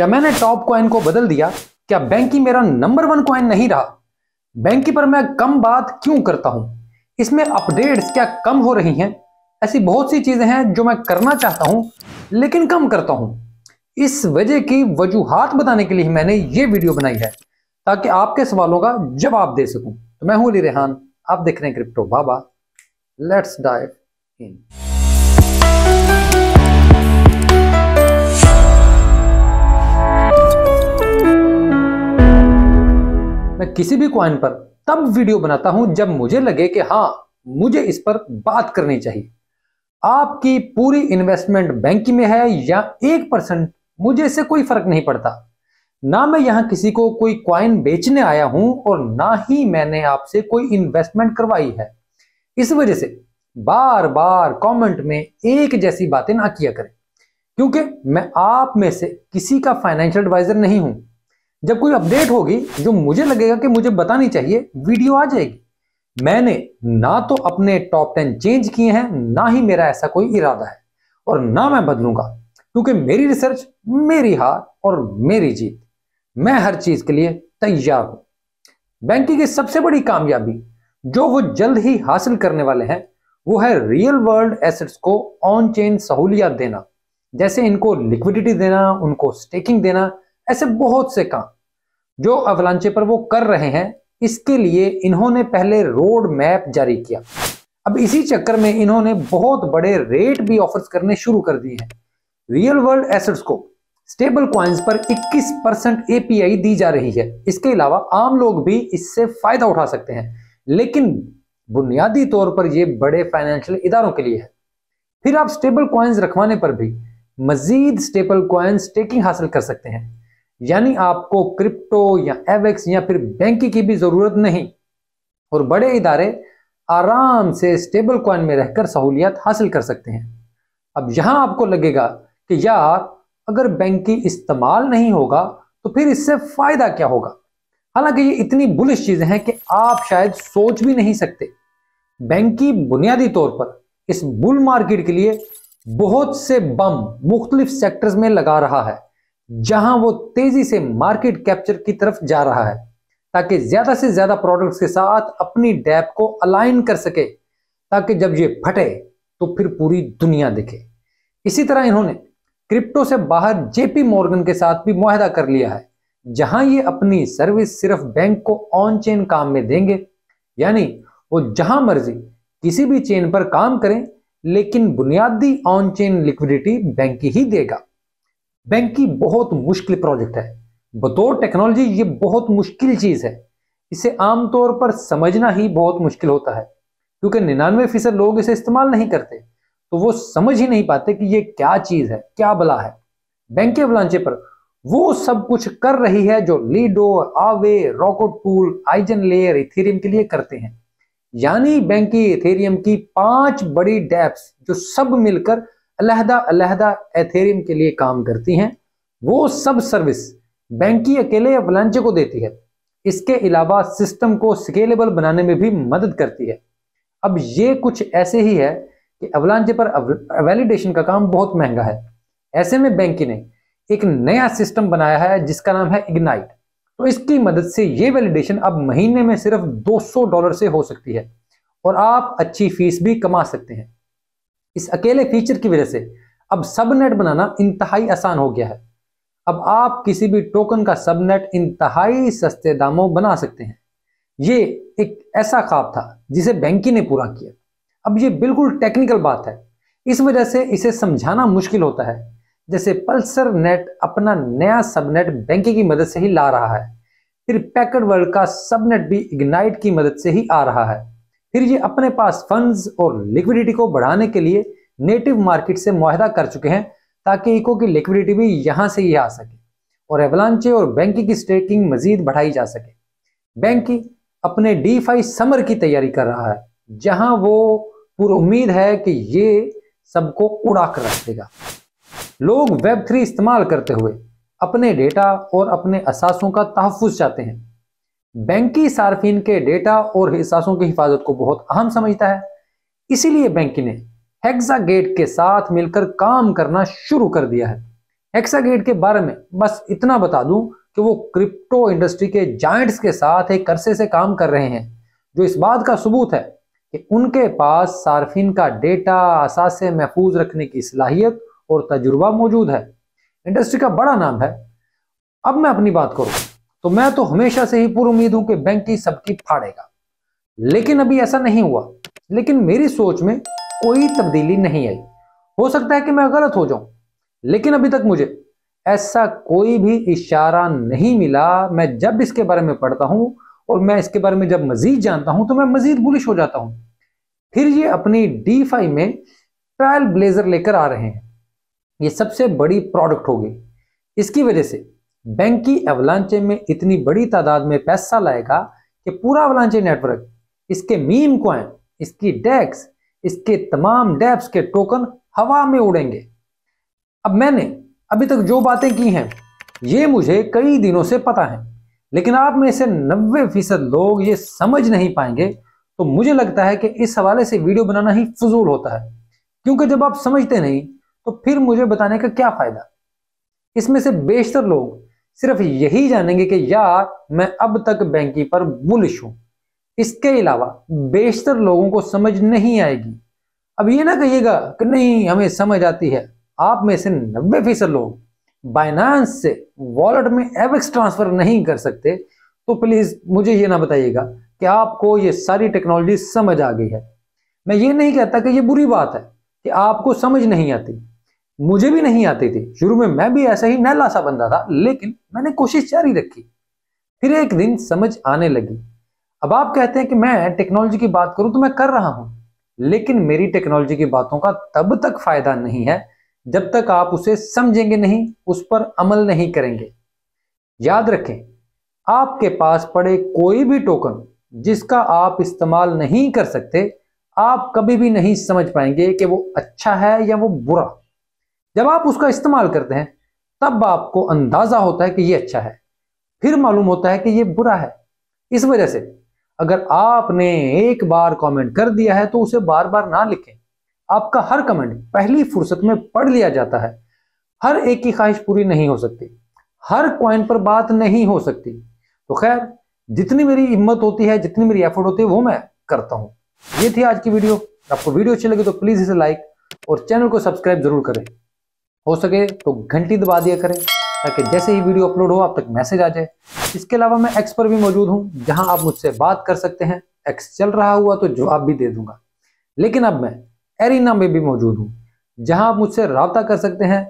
क्या मैंने top coin को बदल दिया क्या बैंकी मेरा नंबर वन कॉइन नहीं रहा बैंकी पर मैं कम बात क्यों करता हूं इसमें अपडेट्स क्या कम हो रही हैं ऐसी बहुत सी चीजें हैं जो मैं करना चाहता हूं लेकिन कम करता हूं इस वजह की वजूहत बताने के लिए मैंने ये वीडियो बनाई है ताकि आपके सवालों का जवाब दे सकूं तो मैं हूं अली रेहान आप देख रहे हैं crypto Baba let's dive in मैं किसी भी क्वाइन पर तब वीडियो बनाता हूं जब मुझे लगे कि हाँ मुझे इस पर बात करनी चाहिए आपकी पूरी इन्वेस्टमेंट बैंक में है या एक परसेंट मुझे इससे कोई फर्क नहीं पड़ता ना मैं यहां किसी को कोई क्वाइन बेचने आया हूं और ना ही मैंने आपसे कोई इन्वेस्टमेंट करवाई है इस वजह से बार बार कमेंट में एक जैसी बातें ना किया करें क्योंकि मैं आप में से किसी का फाइनेंशियल एडवाइजर नहीं हूं जब कोई अपडेट होगी जो मुझे लगेगा कि मुझे बतानी चाहिए वीडियो आ जाएगी मैंने ना तो अपने टॉप टेन चेंज किए हैं ना ही मेरा ऐसा कोई इरादा है और ना मैं बदलूंगा क्योंकि मेरी रिसर्च मेरी हार और मेरी जीत मैं हर चीज के लिए तैयार हूं बैंकिंग की सबसे बड़ी कामयाबी जो वो जल्द ही हासिल करने वाले हैं वो है रियल वर्ल्ड एसेट्स को ऑन चेन सहूलियत देना जैसे इनको लिक्विडिटी देना उनको स्टेकिंग देना ऐसे बहुत से काम जो अवलांचे पर वो कर रहे हैं इसके लिए इन्होंने पहले रोड मैप जारी किया अब इसी चक्कर में इन्होंने बहुत बड़े रेट भी ऑफर्स करने शुरू कर दिए हैं रियल वर्ल्ड एसेट्स को स्टेबल क्वाइंस पर 21 परसेंट एपीआई दी जा रही है इसके अलावा आम लोग भी इससे फायदा उठा सकते हैं लेकिन बुनियादी तौर पर यह बड़े फाइनेंशियल इदारों के लिए है फिर आप स्टेबल क्वाइंस रखवाने पर भी मजीद स्टेबल क्वाइंस टेकिंग हासिल कर सकते हैं यानी आपको क्रिप्टो या एवेक्स या फिर बैंक की भी जरूरत नहीं और बड़े इदारे आराम से स्टेबल क्वन में रहकर सहूलियत हासिल कर सकते हैं अब यहां आपको लगेगा कि यार अगर बैंक की इस्तेमाल नहीं होगा तो फिर इससे फायदा क्या होगा हालांकि ये इतनी बुलिश चीजें हैं कि आप शायद सोच भी नहीं सकते बैंक की बुनियादी तौर पर इस बुल मार्केट के लिए बहुत से बम मुख्तलिफ सेक्टर्स में लगा रहा है जहां वो तेजी से मार्केट कैप्चर की तरफ जा रहा है ताकि ज्यादा से ज्यादा प्रोडक्ट्स के साथ अपनी डैप को अलाइन कर सके ताकि जब ये फटे तो फिर पूरी दुनिया दिखे इसी तरह इन्होंने क्रिप्टो से बाहर जेपी मॉर्गन के साथ भी मुहिदा कर लिया है जहां ये अपनी सर्विस सिर्फ बैंक को ऑन चेन काम में देंगे यानी वो जहां मर्जी किसी भी चेन पर काम करें लेकिन बुनियादी ऑन चेन लिक्विडिटी बैंक ही देगा बैंक की बहुत मुश्किल प्रोजेक्ट है बतौर टेक्नोलॉजी ये बहुत मुश्किल चीज़ है इसे आमतौर पर समझना ही बहुत मुश्किल होता है क्योंकि निन्यानवे फीसद लोग इसे इस्तेमाल नहीं करते तो वो समझ ही नहीं पाते कि ये क्या चीज़ है क्या बला है बैंक के बलांचे पर वो सब कुछ कर रही है जो Lido Aave Rocket Pool EigenLayer Ethereum के लिए करते हैं यानी बैंक की इथेरियम की पांच बड़ी डेप्स जो सब मिलकर अलहदा अलहदा एथेरियम के लिए काम करती हैं वो सब सर्विस बैंक की अकेले या ब्लांच को देती है इसके अलावा सिस्टम को स्केलेबल बनाने में भी मदद करती है अब ये कुछ ऐसे ही है कि अवलांचे पर वैलिडेशन का काम बहुत महंगा है ऐसे में बैंकी ने एक नया सिस्टम बनाया है जिसका नाम है इग्नाइट तो इसकी मदद से ये वैलिडेशन अब महीने में सिर्फ 200 डॉलर से हो सकती है और आप अच्छी फीस भी कमा सकते हैं इस अकेले फीचर की वजह से अब सबनेट बनाना इंतहाई आसान हो गया है अब आप किसी भी टोकन का सबनेट इंतहाई सस्ते दामों बना सकते हैं ये एक ऐसा ख्वाब था जिसे बैंकिंग ने पूरा किया अब ये बिल्कुल टेक्निकल बात है इस वजह से इसे समझाना मुश्किल होता है जैसे पल्सर नेट अपना नया सबनेट बैंकिंग की मदद से ही ला रहा है फिर पैकेट वर्ल्ड का सबनेट भी इग्नाइट की मदद से ही आ रहा है फिर ये अपने पास फंड्स और लिक्विडिटी को बढ़ाने के लिए नेटिव मार्केट से माहिदा कर चुके हैं ताकि इको की लिक्विडिटी भी यहाँ से ही आ सके और एवलांचे और बैंक की स्टेकिंग मजीद बढ़ाई जा सके बैंक अपने डी समर की तैयारी कर रहा है जहां वो पूरी उम्मीद है कि ये सबको उड़ा कर रख देगा लोग वेब थ्री इस्तेमाल करते हुए अपने डेटा और अपने असासों का तहफुज चाहते हैं बैंकी सार्फिन के डेटा और हिसासों की हिफाजत को बहुत अहम समझता है इसीलिए बैंकी ने हेक्सागेट के साथ मिलकर काम करना शुरू कर दिया है हेक्सागेट के बारे में बस इतना बता दूं कि वो क्रिप्टो इंडस्ट्री के जॉइंट्स के साथ एक अरसे से काम कर रहे हैं जो इस बात का सबूत है कि उनके पास सार्फिन का डेटा असासे महफूज रखने की सलाहियत और तजुर्बा मौजूद है इंडस्ट्री का बड़ा नाम है अब मैं अपनी बात करूँ तो मैं तो हमेशा से ही पूर्व उम्मीद हूं कि बैंक की सबकी फाड़ेगा लेकिन अभी ऐसा नहीं हुआ लेकिन मेरी सोच में कोई तब्दीली नहीं आई हो सकता है कि मैं गलत हो जाऊं लेकिन अभी तक मुझे ऐसा कोई भी इशारा नहीं मिला मैं जब इसके बारे में पढ़ता हूं और मैं इसके बारे में जब मजीद जानता हूं तो मैं मजीद बुलिश हो जाता हूं फिर ये अपनी डी फाइव में ट्रायल ब्लेजर लेकर आ रहे हैं ये सबसे बड़ी प्रोडक्ट होगी इसकी वजह से बैंक की अवलांचे में इतनी बड़ी तादाद में पैसा लाएगा कि पूरा अवलांचे नेटवर्क इसके मीम कॉइन इसकी डेक्स इसके तमाम डेप्स के टोकन हवा में उड़ेंगे अब मैंने अभी तक जो बातें की हैं ये मुझे कई दिनों से पता है लेकिन आप में से 90 फीसद लोग ये समझ नहीं पाएंगे तो मुझे लगता है कि इस हवाले से वीडियो बनाना ही फजूल होता है क्योंकि जब आप समझते नहीं तो फिर मुझे बताने का क्या फायदा इसमें से बेशतर लोग सिर्फ यही जानेंगे कि यार मैं अब तक बैंकिंग पर बुलिश हूं इसके अलावा बेशतर लोगों को समझ नहीं आएगी अब ये ना कहिएगा कि नहीं हमें समझ आती है आप में से नब्बे फीसद लोग बाइनांस से वॉलेट में एवेक्स ट्रांसफर नहीं कर सकते तो प्लीज मुझे ये ना बताइएगा कि आपको ये सारी टेक्नोलॉजी समझ आ गई है मैं ये नहीं कहता कि ये बुरी बात है कि आपको समझ नहीं आती मुझे भी नहीं आती थी शुरू में मैं भी ऐसा ही नहला सा बंदा था लेकिन मैंने कोशिश जारी रखी फिर एक दिन समझ आने लगी अब आप कहते हैं कि मैं टेक्नोलॉजी की बात करूं तो मैं कर रहा हूं लेकिन मेरी टेक्नोलॉजी की बातों का तब तक फायदा नहीं है जब तक आप उसे समझेंगे नहीं उस पर अमल नहीं करेंगे याद रखें आपके पास पड़े कोई भी टोकन जिसका आप इस्तेमाल नहीं कर सकते आप कभी भी नहीं समझ पाएंगे कि वो अच्छा है या वो बुरा जब आप उसका इस्तेमाल करते हैं तब आपको अंदाजा होता है कि ये अच्छा है फिर मालूम होता है कि ये बुरा है इस वजह से अगर आपने एक बार कमेंट कर दिया है तो उसे बार बार ना लिखें आपका हर कमेंट पहली फुर्सत में पढ़ लिया जाता है हर एक की ख्वाहिश पूरी नहीं हो सकती हर पॉइंट पर बात नहीं हो सकती तो खैर जितनी मेरी हिम्मत होती है जितनी मेरी एफर्ट होती है वो मैं करता हूं ये थी आज की वीडियो आपको वीडियो अच्छी लगी तो प्लीज़ इसे लाइक और चैनल को सब्सक्राइब जरूर करें हो सके तो घंटी दबा दिया करें ताकि जैसे ही वीडियो अपलोड हो आप तक मैसेज आ जाए इसके अलावा मैं एक्स पर भी मौजूद हूँ जहाँ आप मुझसे बात कर सकते हैं एक्स चल रहा हुआ तो जवाब भी दे दूंगा लेकिन अब मैं एरिना में भी मौजूद हूँ जहाँ आप मुझसे रबता कर सकते हैं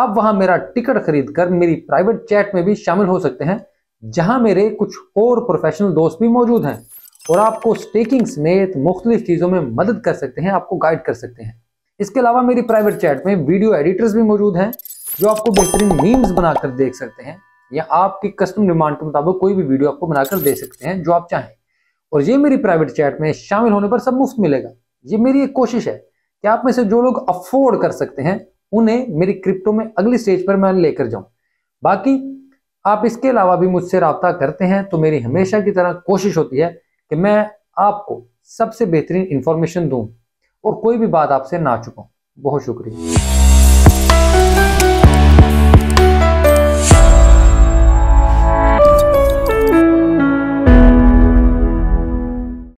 आप वहाँ मेरा टिकट खरीद कर मेरी प्राइवेट चैट में भी शामिल हो सकते हैं जहाँ मेरे कुछ और प्रोफेशनल दोस्त भी मौजूद हैं और आपको स्टेकिंग समेत मुख्तलिफ चीज़ों में मदद कर सकते हैं आपको गाइड कर सकते हैं इसके अलावा मेरी प्राइवेट चैट में वीडियो एडिटर्स भी मौजूद हैं जो आपको बेहतरीन मीम्स बनाकर देख सकते हैं या आपकी कस्टम डिमांड के मुताबिक कोई भी वीडियो आपको बनाकर दे सकते हैं जो आप चाहें और ये मेरी प्राइवेट चैट में शामिल होने पर सब मुफ्त मिलेगा ये मेरी एक कोशिश है कि आप में से जो लोग अफोर्ड कर सकते हैं उन्हें मेरी क्रिप्टो में अगली स्टेज पर मैं लेकर जाऊं बाकी आप इसके अलावा भी मुझसे रबता करते हैं तो मेरी हमेशा की तरह कोशिश होती है कि मैं आपको सबसे बेहतरीन इंफॉर्मेशन दूं और कोई भी बात आपसे ना चुका बहुत शुक्रिया